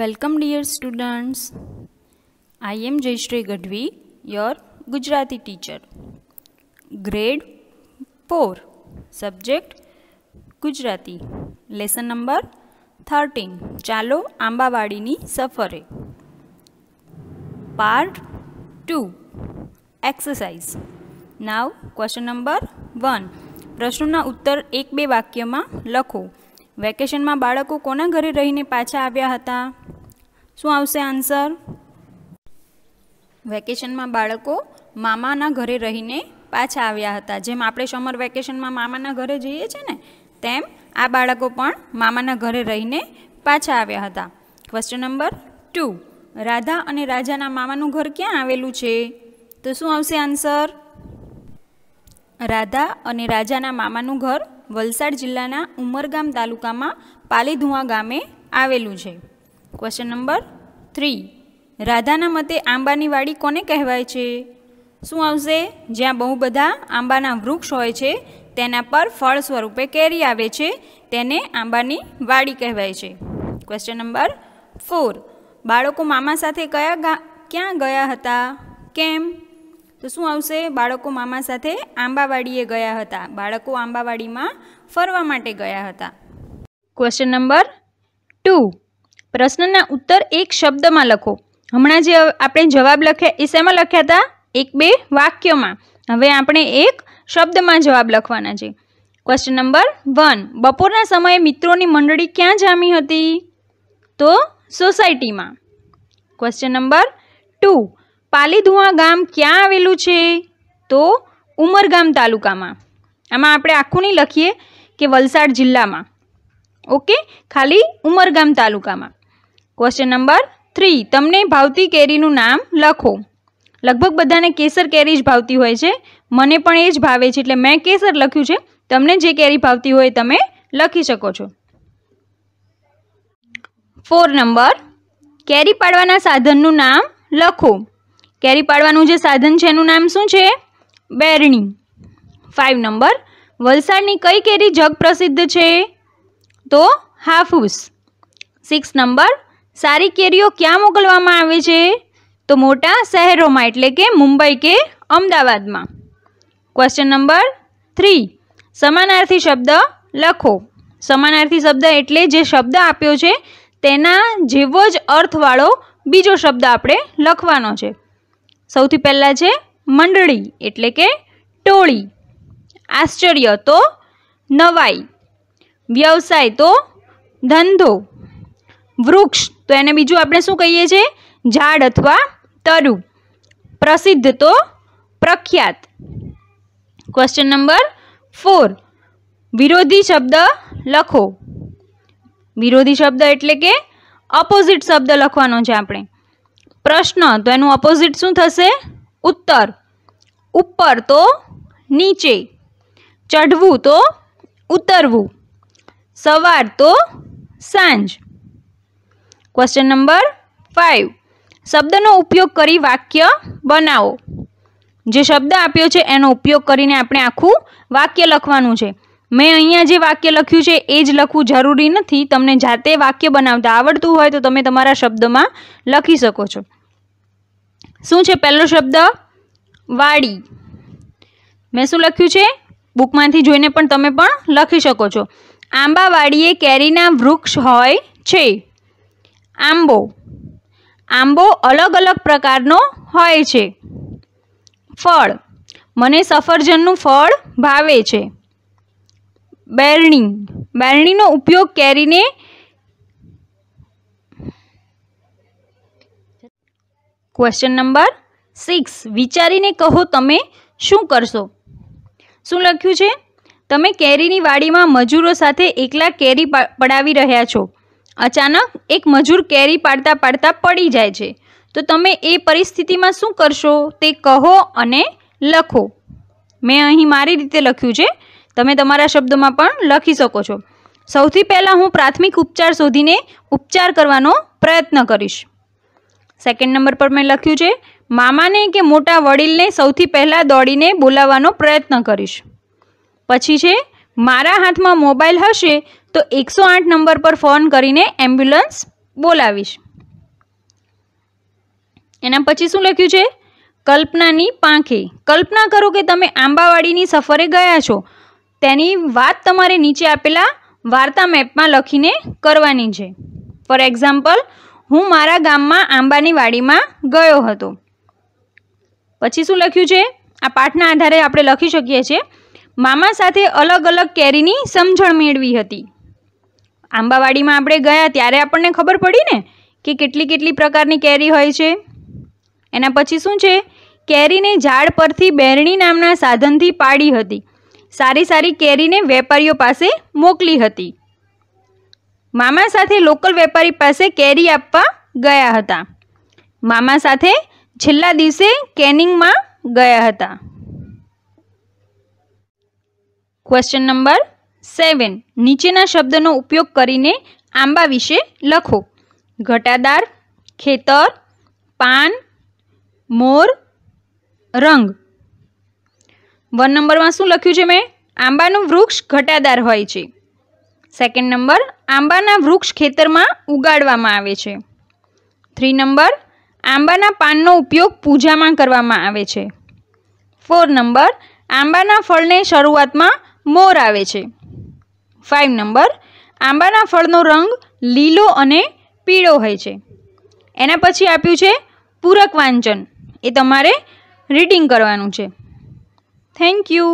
welcome dear students I am Jayshree Gadhvi your Gujarati teacher grade four subject Gujarati lesson number thirteen ચાલો આંબાવાડીની સફરે part two exercise now question number one પ્રશ્નોના ઉત્તર એક બે વાક્યમાં લખો વેકેશનમાં બાળકો કોના ઘરે રહીને પાછા આવ્યા હતા શું આવશે આન્સર વેકેશનમાં બાળકો મામાના ઘરે રહીને પાછા આવ્યા હતા જેમ આપણે સમર વેકેશનમાં મામાના ઘરે જઈએ છીએ ને તેમ આ બાળકો પણ મામાના ઘરે રહીને પાછા આવ્યા હતા ક્વેશ્ચન નંબર ટુ રાધા અને રાજાના મામાનું ઘર ક્યાં આવેલું છે તો શું આવશે આન્સર રાધા અને રાજાના મામાનું ઘર વલસાડ જિલ્લાના ઉમરગામ તાલુકામાં પાલીધુવા ગામે આવેલું છે ક્વેશ્ચન નંબર થ્રી રાધાના મતે આંબાની વાડી કોને કહેવાય છે શું આવશે જ્યાં બહુ બધા આંબાના વૃક્ષ હોય છે તેના પર ફળ સ્વરૂપે કેરી આવે છે તેને આંબાની વાડી કહેવાય છે ક્વેશ્ચન નંબર ફોર બાળકો મામા સાથે કયા ક્યાં ગયા હતા કેમ તો શું આવશે બાળકો મામા સાથે આંબાવાડીએ ગયા હતા બાળકો આંબાવાડીમાં ફરવા માટે ગયા હતા ક્વેશ્ચન નંબર ટુ પ્રશ્નના ઉત્તર એક શબ્દમાં લખો હમણાં જે આપણે જવાબ લખ્યા એ શેમાં લખ્યા હતા એક બે વાક્યમાં હવે આપણે એક શબ્દમાં જવાબ લખવાના છે ક્વેશ્ચન નંબર વન બપોરના સમયે મિત્રોની મંડળી ક્યાં જામી હતી તો સોસાયટીમાં ક્વેશ્ચન નંબર ટુ પાલીધુઆ ગામ ક્યાં આવેલું છે તો ઉમરગામ તાલુકામાં આમાં આપણે આખું નહીં લખીએ કે વલસાડ જિલ્લામાં ઓકે ખાલી ઉમરગામ તાલુકામાં ક્વેશ્ચન નંબર થ્રી તમને ભાવતી કેરીનું નામ લખો લગભગ બધાને કેસર કેરી જ ભાવતી હોય છે મને પણ એ જ ભાવે છે એટલે મેં કેસર લખ્યું છે તમને જે કેરી ભાવતી હોય તમે લખી શકો છો ફોર નંબર કેરી પાડવાના સાધનનું નામ લખો કેરી પાડવાનું જે સાધન છે એનું નામ શું છે બેરણી ફાઇવ નંબર વલસાડની કઈ કેરી જગ પ્રસિદ્ધ છે તો હાફૂસ સિક્સ નંબર સારી કેરીઓ ક્યાં મોકલવામાં આવે છે તો મોટા શહેરોમાં એટલે કે મુંબઈ કે અમદાવાદમાં ક્વેશ્ચન નંબર થ્રી સમાનાર્થી શબ્દ લખો સમાનાર્થી શબ્દ એટલે જે શબ્દ આપ્યો છે તેના જેવો જ અર્થવાળો બીજો શબ્દ આપણે લખવાનો છે સૌથી પહેલાં છે મંડળી એટલે કે ટોળી આશ્ચર્ય તો નવાઈ વ્યવસાય તો ધંધો વૃક્ષ તો એને બીજું આપણે શું કહીએ છીએ ઝાડ અથવા તરુ પ્રસિદ્ધ તો પ્રખ્યાત ક્વેશ્ચન નંબર ફોર વિરોધી શબ્દ લખો વિરોધી શબ્દ એટલે કે અપોઝિટ શબ્દ લખવાનો છે આપણે પ્રશ્ન તો એનું અપોઝિટ શું થશે ઉત્તર ઉપર તો નીચે ચઢવું તો ઉતરવું સવાર તો સાંજ ક્વેશ્ચન નંબર ફાઇવ શબ્દનો ઉપયોગ કરી વાક્ય બનાવો જે શબ્દ આપ્યો છે એનો ઉપયોગ કરીને આપણે આખું વાક્ય લખવાનું છે મેં અહીંયા જે વાક્ય લખ્યું છે એ જ લખવું જરૂરી નથી તમને જાતે વાક્ય બનાવતા આવડતું હોય તો તમે તમારા શબ્દમાં લખી શકો છો શું છે પહેલો શબ્દ વાડી મેં શું લખ્યું છે બુકમાંથી જોઈને પણ તમે પણ લખી શકો છો આંબાવાડીએ કેરીના વૃક્ષ હોય છે આંબો આંબો અલગ અલગ પ્રકારનો હોય છે ફળ મને સફરજનનું ફળ ભાવે છે બેરણી બેરણીનો ઉપયોગ કેરીને ક્વેશ્ચન નંબર સિક્સ વિચારીને કહો તમે શું કરશો શું લખ્યું છે તમે કેરીની વાડીમાં મજૂરો સાથે એકલા કેરી પડાવી રહ્યા છો અચાનક એક મજૂર કેરી પાડતા પાડતા પડી જાય છે તો તમે એ પરિસ્થિતિમાં શું કરશો તે કહો અને લખો મેં અહીં મારી રીતે લખ્યું છે તમે તમારા શબ્દોમાં પણ લખી શકો છો સૌથી પહેલાં હું પ્રાથમિક ઉપચાર શોધીને ઉપચાર કરવાનો પ્રયત્ન કરીશ સેકન્ડ નંબર પર મેં લખ્યું છે મામાને કે મોટા વડીલને સૌથી પહેલાં દોડીને બોલાવવાનો પ્રયત્ન કરીશ પછી છે મારા હાથમાં મોબાઈલ હશે તો એકસો આઠ નંબર પર ફોન કરીને એમ્બ્યુલન્સ બોલાવીશ એના પછી શું લખ્યું છે કલ્પનાની પાંખે કલ્પના કરો કે તમે આંબાવાડીની સફરે ગયા છો તેની વાત તમારે નીચે આપેલા વાર્તા મેપમાં લખીને કરવાની છે ફોર એક્ઝામ્પલ હું મારા ગામમાં આંબાની વાડીમાં ગયો હતો પછી શું લખ્યું છે આ પાઠના આધારે આપણે લખી શકીએ છીએ મામા સાથે અલગ અલગ કેરીની સમજણ મેળવી હતી આંબાવાડીમાં આપણે ગયા ત્યારે આપણને ખબર પડી ને કે કેટલી કેટલી પ્રકારની કેરી હોય છે એના પછી શું છે કેરીને ઝાડ પરથી બેરણી નામના સાધનથી પાડી હતી સારી સારી કેરીને વેપારીઓ પાસે મોકલી હતી મામા સાથે લોકલ વેપારી પાસે કેરી આપવા ગયા હતા મામા સાથે છેલ્લા દિવસે કેનિંગમાં ગયા હતા ક્વેશ્ચન નંબર સેવન નીચેના શબ્દનો ઉપયોગ કરીને આંબા વિશે લખો ઘટાદાર ખેતર પાન મોર રંગ વન નંબરમાં શું લખ્યું છે મેં આંબાનું વૃક્ષ ઘટાદાર હોય છે સેકન્ડ નંબર આંબાના વૃક્ષ ખેતરમાં ઉગાડવામાં આવે છે થ્રી નંબર આંબાના પાનનો ઉપયોગ પૂજામાં કરવામાં આવે છે ફોર નંબર આંબાના ફળને શરૂઆતમાં મોર આવે છે ફાઇવ નંબર આંબાના ફળનો રંગ લીલો અને પીળો હોય છે એના પછી આપ્યું છે પૂરક વાંચન એ તમારે રીડિંગ કરવાનું છે થેન્ક યુ